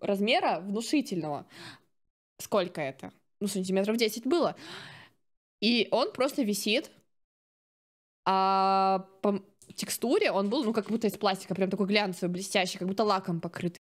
размера внушительного. Сколько это? Ну, сантиметров 10 было. И он просто висит, а по текстуре он был, ну, как будто из пластика, прям такой глянцевый, блестящий, как будто лаком покрыт.